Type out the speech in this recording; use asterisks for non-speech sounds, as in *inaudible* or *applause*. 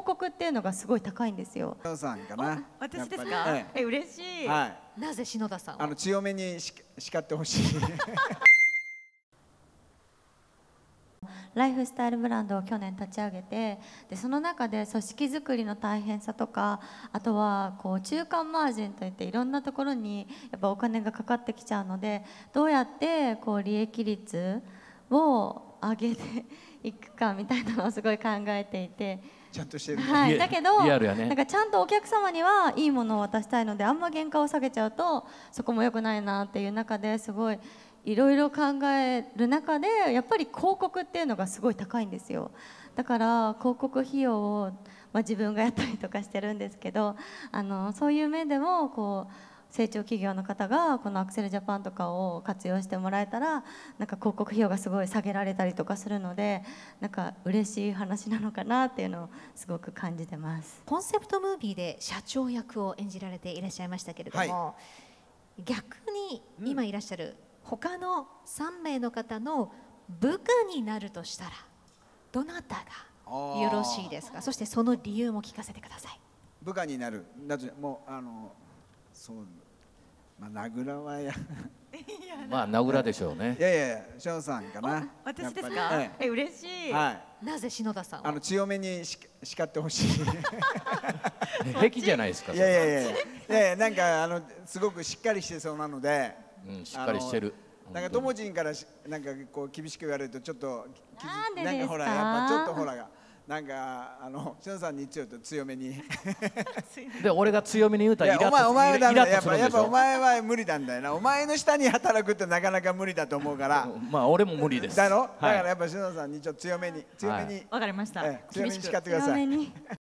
広告っていうのがすごい高いんですよ。篠田さんかな。私ですか。え嬉しい。はい。なぜ篠田さんあの強めにし叱ってほしい。*laughs* ライフスタイルブランドを去年立ち上げてでその中で組織づくりの大変さとかあとはこう中間マージンといっていろんなところにやっぱお金がかかってきちゃうのでどうやってこう利益率を上げていくかみたいなのをすごい考えていて。ちゃんとしてる、はい、だけど、ね、なんかちゃんとお客様にはいいものを渡したいのであんま原価を下げちゃうとそこも良くないなっていう中ですごいいろいろ考える中でやっぱり広告っていうのがすごい高いんですよだから広告費用を、まあ、自分がやったりとかしてるんですけどあのそういう面でもこう成長企業の方がこのアクセルジャパンとかを活用してもらえたらなんか広告費用がすごい下げられたりとかするのでなんか嬉しい話なのかなっていうのをすごく感じてますコンセプトムービーで社長役を演じられていらっしゃいましたけれども、はい、逆に今いらっしゃる他の3名の方の部下になるとしたらどなたがよろしいですかそしてその理由も聞かせてください部下になるもうあのそうまあ、名倉はや *laughs* まあ、名倉でしょうね。いやいや、翔さんかな。私ですか。はい、え、嬉しい。はい。なぜ篠田さんあの、強めにし、叱ってほしい。平気じゃないですか。いやいやいや。いやいや、なんか、あの、すごくしっかりしてそうなので。うん、しっかりしてる。なんか、ともちから、なんか、こう、厳しく言われると、ちょっと。なんでなんか、ほら、やっぱ、ちょっと、ほらが。なんかあのしゅんさんにちょっと強めに *laughs* で俺が強めに言うたらイラッとお前はダメだやっぱやっぱお前は無理なんだよなお前の下に働くってなかなか無理だと思うから *laughs* まあ俺も無理ですだろ、はい、だからやっぱしゅんさんにちょっと強めに強めにわ、はい、かりました、ええ、強めに叱ってください